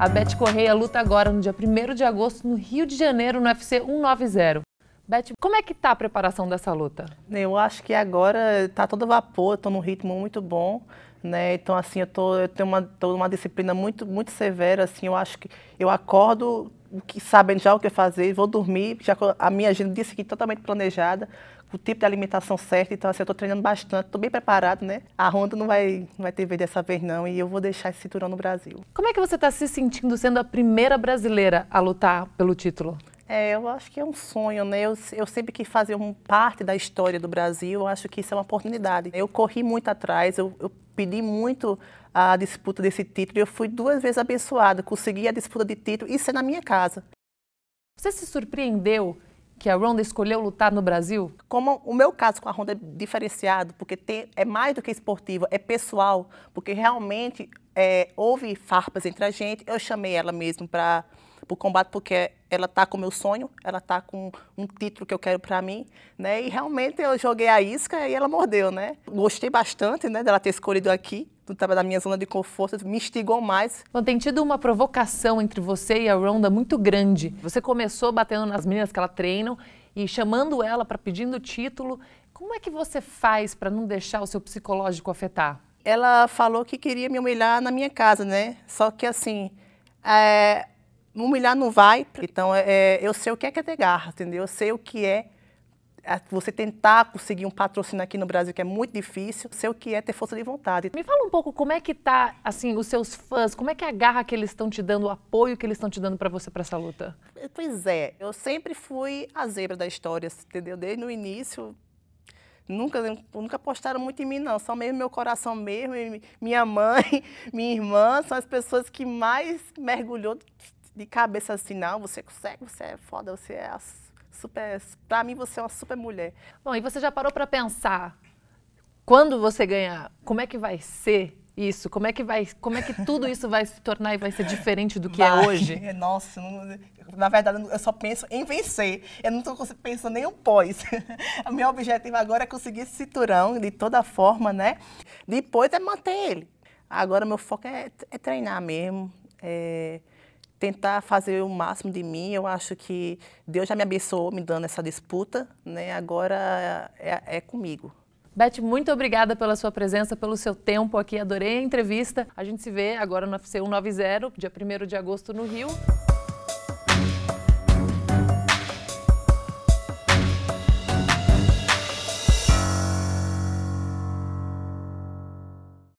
A Beth Correia luta agora no dia 1 de agosto no Rio de Janeiro, no UFC 190. Beth, como é que tá a preparação dessa luta? Eu acho que agora tá todo vapor, estou num ritmo muito bom, né? Então assim, eu, tô, eu tenho uma, tô disciplina muito muito severa, assim, eu acho que eu acordo que já o que fazer, vou dormir, já a minha agenda disse que totalmente planejada, o tipo de alimentação certa, então assim, eu estou treinando bastante, estou bem preparado, né? A ronda não vai, não vai ter vez dessa vez não e eu vou deixar esse cinturão no Brasil. Como é que você está se sentindo sendo a primeira brasileira a lutar pelo título? É, eu acho que é um sonho, né? Eu, eu sempre que fazer um, parte da história do Brasil, eu acho que isso é uma oportunidade. Eu corri muito atrás, eu, eu pedi muito a disputa desse título e eu fui duas vezes abençoada. Consegui a disputa de título, e isso é na minha casa. Você se surpreendeu que a Ronda escolheu lutar no Brasil? Como o meu caso com a Ronda é diferenciado, porque tem, é mais do que esportivo, é pessoal, porque realmente é, houve farpas entre a gente. Eu chamei ela mesmo para o combate porque ela está com o meu sonho, ela está com um título que eu quero para mim, né? E realmente eu joguei a isca e ela mordeu, né? Gostei bastante, né, dela ter escolhido aqui, da minha zona de conforto, me instigou mais. Bom, tem tido uma provocação entre você e a Ronda muito grande. Você começou batendo nas meninas que ela treinam e chamando ela para pedindo título. Como é que você faz para não deixar o seu psicológico afetar? Ela falou que queria me humilhar na minha casa, né? Só que assim, é humilhar não vai. Então, é, é, eu sei o que é, que é ter garra, entendeu? Eu sei o que é você tentar conseguir um patrocínio aqui no Brasil, que é muito difícil, sei o que é ter força de vontade. Me fala um pouco como é que tá, assim, os seus fãs, como é que é a garra que eles estão te dando, o apoio que eles estão te dando para você para essa luta? Pois é, eu sempre fui a zebra da história, entendeu? Desde o início, nunca, nunca apostaram muito em mim, não. Só mesmo meu coração mesmo, minha mãe, minha irmã, são as pessoas que mais mergulhou de cabeça assim, não, você é consegue, você é foda, você é super. Pra mim, você é uma super mulher. Bom, e você já parou para pensar quando você ganhar, como é que vai ser isso? Como é que vai, como é que tudo isso vai se tornar e vai ser diferente do que é vai. é hoje? Nossa, não, na verdade eu só penso em vencer. Eu não estou pensando nem um pós. o meu objetivo agora é conseguir esse cinturão de toda forma, né? Depois é manter ele. Agora meu foco é, é treinar mesmo, é tentar fazer o máximo de mim. Eu acho que Deus já me abençoou me dando essa disputa, né? Agora é, é, é comigo. Beth, muito obrigada pela sua presença, pelo seu tempo aqui. Adorei a entrevista. A gente se vê agora no FC 190, dia 1 de agosto no Rio.